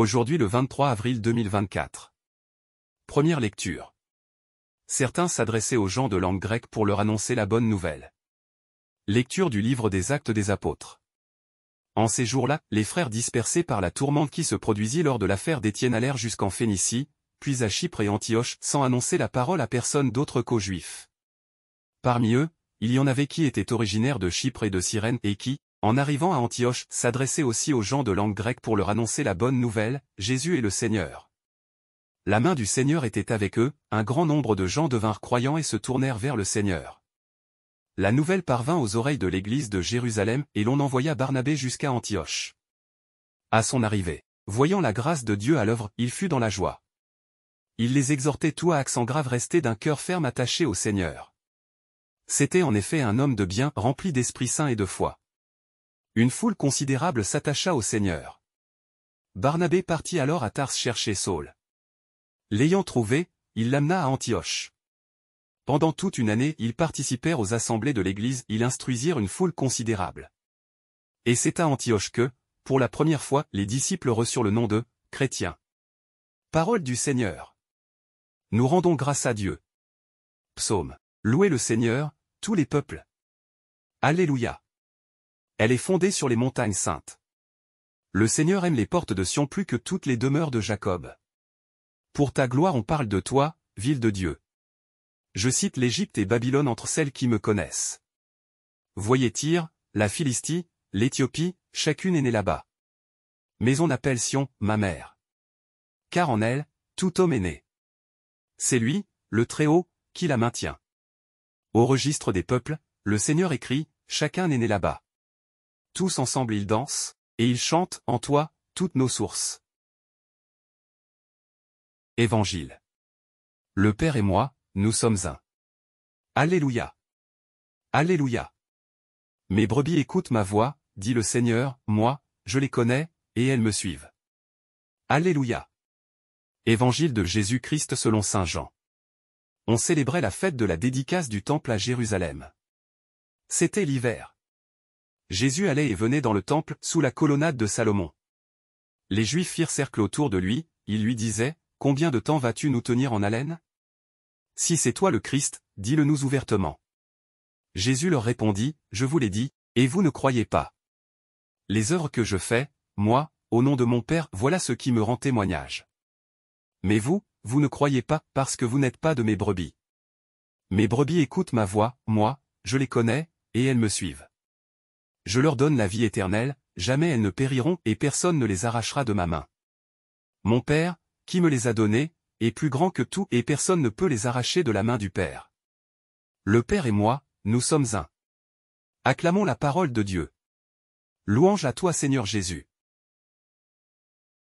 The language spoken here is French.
Aujourd'hui le 23 avril 2024. Première lecture. Certains s'adressaient aux gens de langue grecque pour leur annoncer la bonne nouvelle. Lecture du livre des Actes des Apôtres. En ces jours-là, les frères dispersés par la tourmente qui se produisit lors de l'affaire d'Étienne allèrent jusqu'en Phénicie, puis à Chypre et Antioche, sans annoncer la parole à personne d'autre qu'aux Juifs. Parmi eux, il y en avait qui étaient originaires de Chypre et de Cyrène et qui, en arrivant à Antioche, s'adressait aussi aux gens de langue grecque pour leur annoncer la bonne nouvelle, Jésus est le Seigneur. La main du Seigneur était avec eux, un grand nombre de gens devinrent croyants et se tournèrent vers le Seigneur. La nouvelle parvint aux oreilles de l'église de Jérusalem et l'on envoya Barnabé jusqu'à Antioche. À son arrivée, voyant la grâce de Dieu à l'œuvre, il fut dans la joie. Il les exhortait tout à accent grave resté d'un cœur ferme attaché au Seigneur. C'était en effet un homme de bien, rempli d'Esprit Saint et de foi. Une foule considérable s'attacha au Seigneur. Barnabé partit alors à Tars chercher Saul. L'ayant trouvé, il l'amena à Antioche. Pendant toute une année, ils participèrent aux assemblées de l'Église, ils instruisirent une foule considérable. Et c'est à Antioche que, pour la première fois, les disciples reçurent le nom de « chrétiens ». Parole du Seigneur. Nous rendons grâce à Dieu. Psaume. Louez le Seigneur, tous les peuples. Alléluia. Elle est fondée sur les montagnes saintes. Le Seigneur aime les portes de Sion plus que toutes les demeures de Jacob. Pour ta gloire on parle de toi, ville de Dieu. Je cite l'Égypte et Babylone entre celles qui me connaissent. Voyez Tyr, la Philistie, l'Éthiopie, chacune est née là-bas. Mais on appelle Sion, ma mère. Car en elle, tout homme est né. C'est lui, le Très-Haut, qui la maintient. Au registre des peuples, le Seigneur écrit, chacun est né là-bas tous ensemble ils dansent, et ils chantent, en toi, toutes nos sources. Évangile. Le Père et moi, nous sommes un. Alléluia. Alléluia. Mes brebis écoutent ma voix, dit le Seigneur, moi, je les connais, et elles me suivent. Alléluia. Évangile de Jésus-Christ selon Saint Jean. On célébrait la fête de la dédicace du Temple à Jérusalem. C'était l'hiver. Jésus allait et venait dans le temple, sous la colonnade de Salomon. Les Juifs firent cercle autour de lui, ils lui disaient, « Combien de temps vas-tu nous tenir en haleine Si c'est toi le Christ, dis-le-nous ouvertement. » Jésus leur répondit, « Je vous l'ai dit, et vous ne croyez pas. Les œuvres que je fais, moi, au nom de mon Père, voilà ce qui me rend témoignage. Mais vous, vous ne croyez pas, parce que vous n'êtes pas de mes brebis. Mes brebis écoutent ma voix, moi, je les connais, et elles me suivent. Je leur donne la vie éternelle, jamais elles ne périront et personne ne les arrachera de ma main. Mon Père, qui me les a donnés, est plus grand que tout et personne ne peut les arracher de la main du Père. Le Père et moi, nous sommes un. Acclamons la parole de Dieu. Louange à toi Seigneur Jésus.